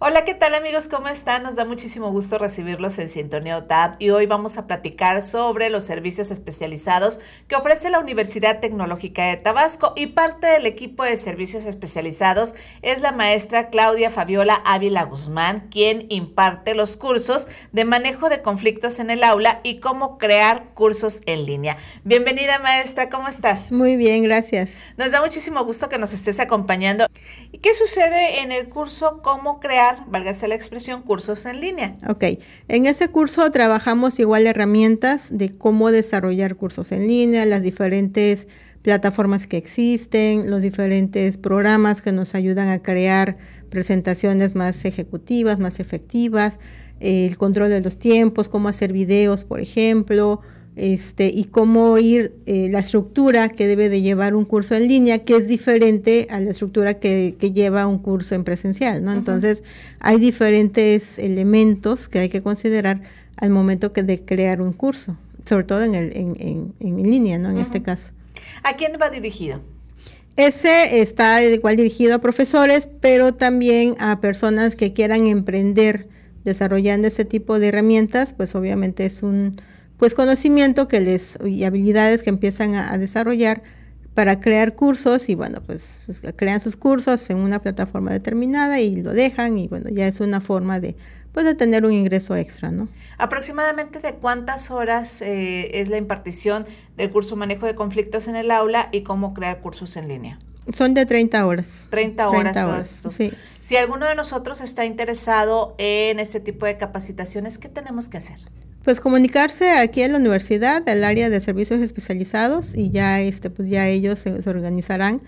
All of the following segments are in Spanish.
Hola, ¿qué tal amigos? ¿Cómo están? Nos da muchísimo gusto recibirlos en Sintonía Tab y hoy vamos a platicar sobre los servicios especializados que ofrece la Universidad Tecnológica de Tabasco y parte del equipo de servicios especializados es la maestra Claudia Fabiola Ávila Guzmán, quien imparte los cursos de manejo de conflictos en el aula y cómo crear cursos en línea. Bienvenida maestra, ¿cómo estás? Muy bien, gracias. Nos da muchísimo gusto que nos estés acompañando. ¿Y qué sucede en el curso cómo crear válgase la expresión, cursos en línea. Ok, en ese curso trabajamos igual herramientas de cómo desarrollar cursos en línea, las diferentes plataformas que existen, los diferentes programas que nos ayudan a crear presentaciones más ejecutivas, más efectivas, el control de los tiempos, cómo hacer videos, por ejemplo, este, y cómo ir eh, la estructura que debe de llevar un curso en línea, que es diferente a la estructura que, lleva un curso en presencial, ¿no? Entonces, hay diferentes elementos que hay que considerar al momento que de crear un curso, sobre todo en, el, en, en, en línea, ¿no? En este caso. ¿A quién va dirigido? Ese está igual dirigido a profesores, pero también a personas que quieran emprender desarrollando ese tipo de herramientas, pues obviamente es un pues conocimiento que les y habilidades que empiezan a, desarrollar para crear cursos y bueno, pues crean sus cursos en una plataforma determinada y lo dejan y bueno, ya es una forma de pues de tener un ingreso extra, ¿no? Aproximadamente de cuántas horas eh, es la impartición del curso manejo de conflictos en el aula y cómo crear cursos en línea. Son de 30 horas. 30 horas, Si alguno de nosotros está interesado en este tipo de capacitaciones, ¿qué tenemos que hacer? Pues comunicarse aquí en la universidad, al área de servicios especializados y ya este pues ya ellos se, organizarán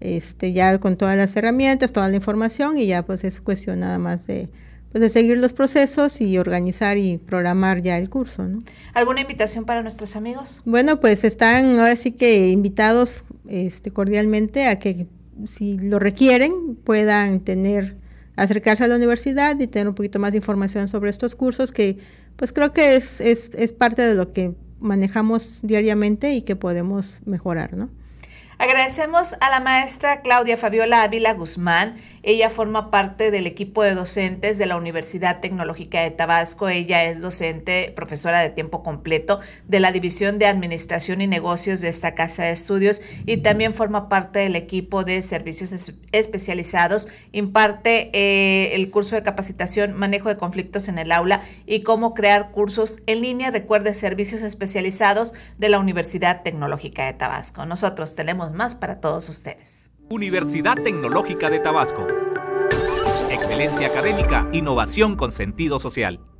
este ya con todas las herramientas, toda la información y ya pues es cuestión nada más de pues de seguir los procesos y organizar y programar ya el curso, ¿Alguna invitación para nuestros amigos? Bueno, pues están ahora sí que invitados este, cordialmente a que si lo requieren puedan tener acercarse a la universidad y tener un poquito más de información sobre estos cursos que pues creo que es, es, es parte de lo que manejamos diariamente y que podemos mejorar, ¿no? Agradecemos a la maestra Claudia Fabiola Ávila Guzmán. Ella forma parte del equipo de docentes de la Universidad Tecnológica de Tabasco. Ella es docente, profesora de tiempo completo de la División de Administración y Negocios de esta Casa de Estudios y también forma parte del equipo de servicios especializados. Imparte eh, el curso de capacitación, manejo de conflictos en el aula y cómo crear cursos en línea. Recuerde servicios especializados de la Universidad Tecnológica de Tabasco. Nosotros tenemos más para todos ustedes. Universidad Tecnológica de Tabasco. Excelencia académica, innovación con sentido social.